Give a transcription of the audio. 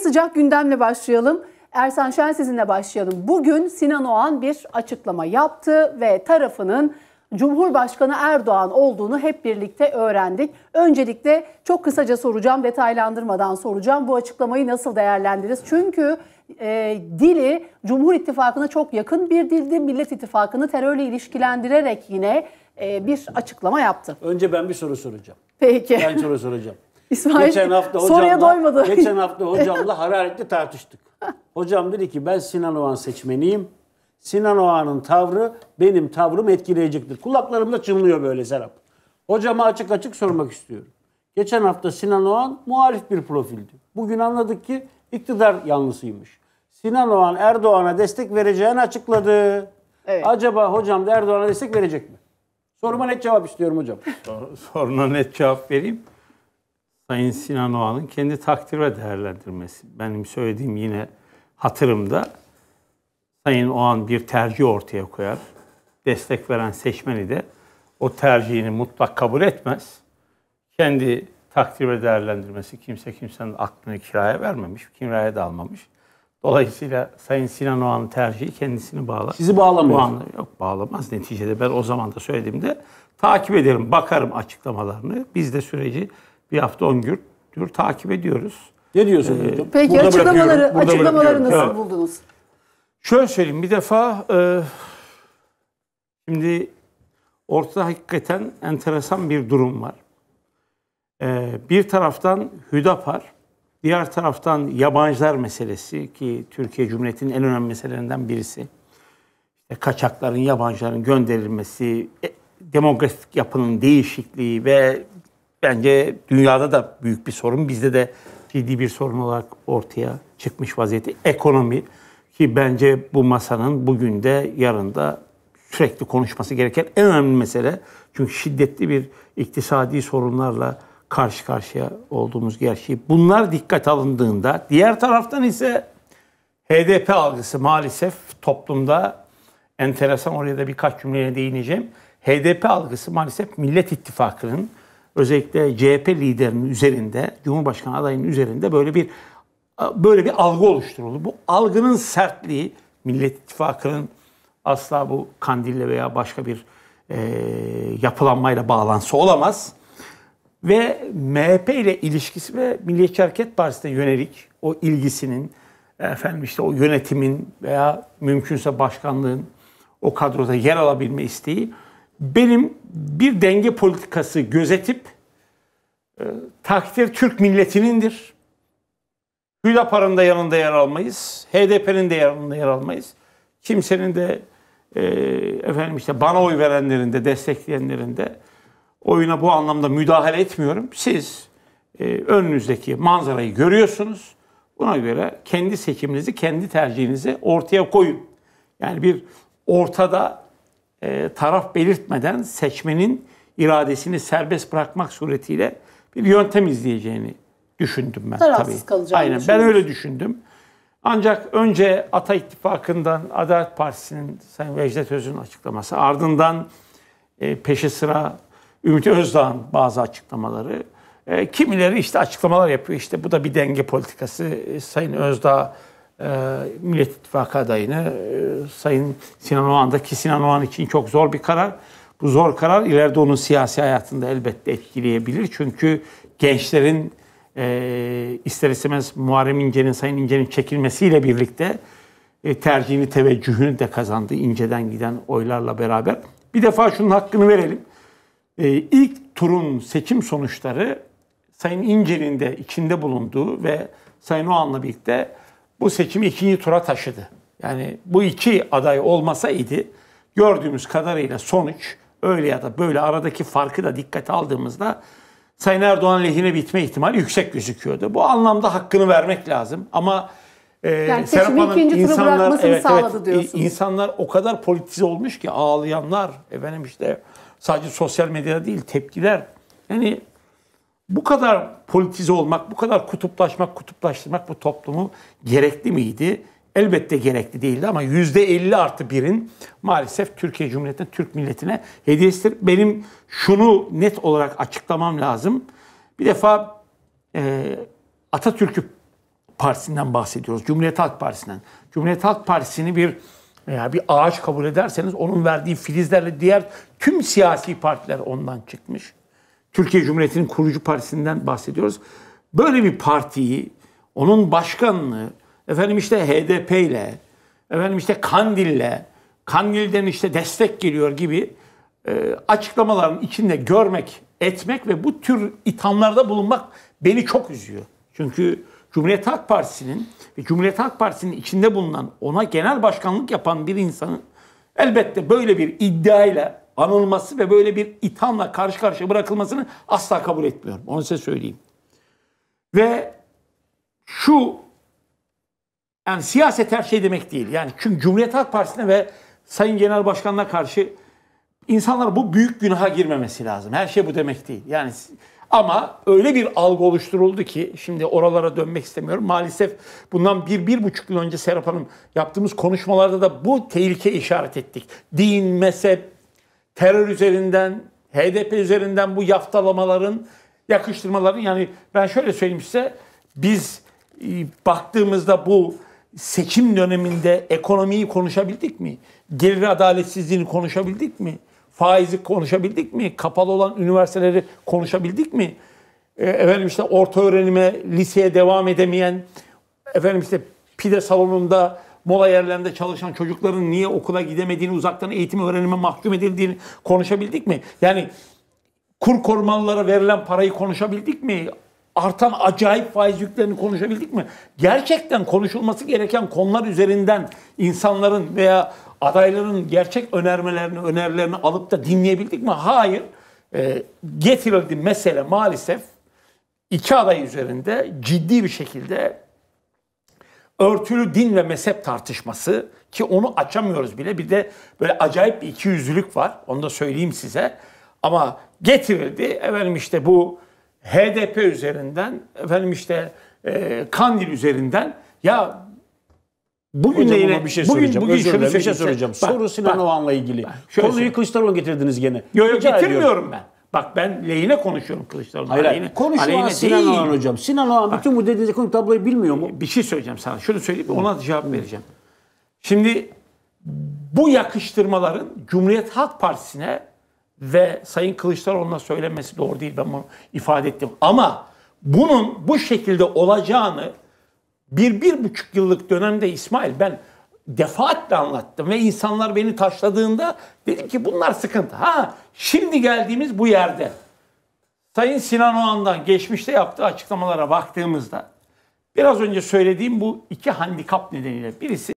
sıcak gündemle başlayalım. Ersan Şen sizinle başlayalım. Bugün Sinan Oğan bir açıklama yaptı ve tarafının Cumhurbaşkanı Erdoğan olduğunu hep birlikte öğrendik. Öncelikle çok kısaca soracağım, detaylandırmadan soracağım. Bu açıklamayı nasıl değerlendiririz? Çünkü e, dili Cumhur İttifakı'na çok yakın bir dildi. Millet İttifakı'nı terörle ilişkilendirerek yine e, bir açıklama yaptı. Önce ben bir soru soracağım. Peki. Ben soru soracağım. İsmail geçen hafta hocamla, soruya doymadı. Geçen hafta hocamla hararetli tartıştık. Hocam dedi ki ben Sinan Oğan seçmeniyim. Sinan Oğan'ın tavrı benim tavrım etkileyecektir. Kulaklarımda çınlıyor böyle Serap. Hocama açık açık sormak istiyorum. Geçen hafta Sinan Oğan muhalif bir profildi. Bugün anladık ki iktidar yanlısıymış. Sinan Oğan Erdoğan'a destek vereceğini açıkladı. Evet. Acaba hocam da Erdoğan'a destek verecek mi? Soruma net cevap istiyorum hocam. Soruna net cevap vereyim. Sayın Sinan Oğan'ın kendi takdir ve değerlendirmesi. Benim söylediğim yine hatırımda Sayın Oğan bir tercih ortaya koyar. Destek veren seçmeni de o tercihini mutlak kabul etmez. Kendi takdir ve değerlendirmesi kimse kimsenin aklını kiraya vermemiş, kiraya da almamış. Dolayısıyla Sayın Sinan Oğan'ın tercihi kendisini bağlar. Sizi bağlamıyor. Oğan'ı, yok bağlamaz neticede. Ben o zaman da söylediğimde takip ederim, bakarım açıklamalarını. Biz de süreci bir hafta 10 gündür takip ediyoruz. Ne diyorsun? Ee, Peki burada açıklamaları, burada açıklamaları nasıl evet. buldunuz? Şöyle söyleyeyim bir defa e, şimdi ortada hakikaten enteresan bir durum var. E, bir taraftan Hüdapar, diğer taraftan yabancılar meselesi ki Türkiye Cumhuriyeti'nin en önemli meselelerinden birisi. İşte kaçakların, yabancıların gönderilmesi, e, demografik yapının değişikliği ve bence dünyada da büyük bir sorun. Bizde de ciddi bir sorun olarak ortaya çıkmış vaziyeti Ekonomi ki bence bu masanın bugün de yarın da sürekli konuşması gereken en önemli mesele. Çünkü şiddetli bir iktisadi sorunlarla karşı karşıya olduğumuz gerçeği. Bunlar dikkat alındığında diğer taraftan ise HDP algısı maalesef toplumda enteresan oraya da birkaç cümleye değineceğim. HDP algısı maalesef Millet İttifakı'nın özellikle CHP liderinin üzerinde, Cumhurbaşkanı adayının üzerinde böyle bir böyle bir algı oluşturuldu. Bu algının sertliği Millet İttifakı'nın asla bu kandille veya başka bir e, yapılanmayla bağlantısı olamaz. Ve MHP ile ilişkisi ve Milliyetçi Hareket Partisi'ne yönelik o ilgisinin, efendim işte o yönetimin veya mümkünse başkanlığın o kadroda yer alabilme isteği benim bir denge politikası gözetip e, takdir Türk milletinindir. Hüdapar'ın da yanında yer almayız. HDP'nin de yanında yer almayız. Kimsenin de e, efendim işte bana oy verenlerin de destekleyenlerin de oyuna bu anlamda müdahale etmiyorum. Siz e, önünüzdeki manzarayı görüyorsunuz. Buna göre kendi seçiminizi, kendi tercihinizi ortaya koyun. Yani bir ortada e, taraf belirtmeden seçmenin iradesini serbest bırakmak suretiyle bir yöntem izleyeceğini düşündüm ben Tarafsız tabii. kalacağını Aynen ben öyle düşündüm. Ancak önce Ata İttifakı'ndan Adalet Partisi'nin Sayın Vecdet Öz'ün açıklaması ardından e, peşi sıra Ümit Özdağ'ın bazı açıklamaları e, kimileri işte açıklamalar yapıyor. İşte bu da bir denge politikası. Sayın Özdağ Millet İttifakı adayını Sayın Sinan Oğan'da ki Sinan Oğan için çok zor bir karar. Bu zor karar ileride onun siyasi hayatında elbette etkileyebilir. Çünkü gençlerin e, ister istemez Muharrem İnce'nin, Sayın İnce'nin çekilmesiyle birlikte e, tercihini, teveccühünü de kazandı İnce'den giden oylarla beraber. Bir defa şunun hakkını verelim. E, ilk turun seçim sonuçları Sayın İnce'nin de içinde bulunduğu ve Sayın Oğan'la birlikte bu seçimi ikinci tura taşıdı. Yani bu iki aday olmasaydı gördüğümüz kadarıyla sonuç öyle ya da böyle aradaki farkı da dikkate aldığımızda Sayın Erdoğan lehine bitme ihtimali yüksek gözüküyordu. Bu anlamda hakkını vermek lazım ama e, yani Serap Hanım insanlar, evet, evet, diyorsunuz. insanlar o kadar politize olmuş ki ağlayanlar efendim işte sadece sosyal medyada değil tepkiler yani bu kadar politize olmak, bu kadar kutuplaşmak, kutuplaştırmak bu toplumu gerekli miydi? elbette gerekli değildi ama yüzde %50 artı birin maalesef Türkiye Cumhuriyeti'ne, Türk milletine hediyesidir. Benim şunu net olarak açıklamam lazım. Bir defa e, Atatürk'ü Partisi'nden bahsediyoruz. Cumhuriyet Halk Partisi'nden. Cumhuriyet Halk Partisi'ni bir veya bir ağaç kabul ederseniz onun verdiği filizlerle diğer tüm siyasi partiler ondan çıkmış. Türkiye Cumhuriyeti'nin kurucu partisinden bahsediyoruz. Böyle bir partiyi, onun başkanlığı, efendim işte HDP ile, efendim işte Kandil Kandil'le, Kandil'den işte destek geliyor gibi e, açıklamaların içinde görmek, etmek ve bu tür ithamlarda bulunmak beni çok üzüyor. Çünkü Cumhuriyet Halk Partisi'nin ve Cumhuriyet Halk Partisi'nin içinde bulunan ona genel başkanlık yapan bir insanın elbette böyle bir iddiayla anılması ve böyle bir ithamla karşı karşıya bırakılmasını asla kabul etmiyorum. Onu size söyleyeyim. Ve şu yani siyaset her şey demek değil. Yani çünkü Cumhuriyet Halk Partisi'ne ve Sayın Genel Başkan'la karşı insanlar bu büyük günaha girmemesi lazım. Her şey bu demek değil. Yani ama öyle bir algı oluşturuldu ki şimdi oralara dönmek istemiyorum. Maalesef bundan bir, bir buçuk yıl önce Serap Hanım yaptığımız konuşmalarda da bu tehlike işaret ettik. Din, mezhep, terör üzerinden, HDP üzerinden bu yaftalamaların, yakıştırmaların yani ben şöyle söyleyeyim size biz e, baktığımızda bu seçim döneminde ekonomiyi konuşabildik mi? Gelir adaletsizliğini konuşabildik mi? Faizi konuşabildik mi? Kapalı olan üniversiteleri konuşabildik mi? E, efendim işte orta öğrenime, liseye devam edemeyen, efendim işte pide salonunda, mola yerlerinde çalışan çocukların niye okula gidemediğini, uzaktan eğitim öğrenime mahkum edildiğini konuşabildik mi? Yani kur korumalılara verilen parayı konuşabildik mi? artan acayip faiz yüklerini konuşabildik mi? Gerçekten konuşulması gereken konular üzerinden insanların veya adayların gerçek önermelerini, önerilerini alıp da dinleyebildik mi? Hayır. E, ee, getirildi mesele maalesef iki aday üzerinde ciddi bir şekilde örtülü din ve mezhep tartışması ki onu açamıyoruz bile. Bir de böyle acayip bir yüzlülük var. Onu da söyleyeyim size. Ama getirildi. Efendim işte bu HDP üzerinden, efendim işte e, Kandil üzerinden ya Bugün Hocam yine, bir şey bugün, Bugün, bugün şunu bir şey, şey soracağım, Bak, Soru Sinan bak, Oğan'la ilgili. Konuyu şey- Kılıçdaroğlu getirdiniz gene. Yok yok getirmiyorum ben. Bak ben lehine konuşuyorum Kılıçdaroğlu. Hayır, aleyhine, konuşma aleyhine Sinan değil. Oğan hocam. Sinan Oğan bütün bu dediğiniz konu tabloyu bilmiyor mu? Bir şey söyleyeceğim sana. Şunu söyleyip ona cevap vereceğim. Şimdi bu yakıştırmaların Cumhuriyet Halk Partisi'ne ve Sayın Kılıçdaroğlu'na söylemesi doğru değil. Ben bunu ifade ettim. Ama bunun bu şekilde olacağını bir, bir buçuk yıllık dönemde İsmail ben defaatle anlattım ve insanlar beni taşladığında dedim ki bunlar sıkıntı. Ha şimdi geldiğimiz bu yerde Sayın Sinan Oğan'dan geçmişte yaptığı açıklamalara baktığımızda biraz önce söylediğim bu iki handikap nedeniyle birisi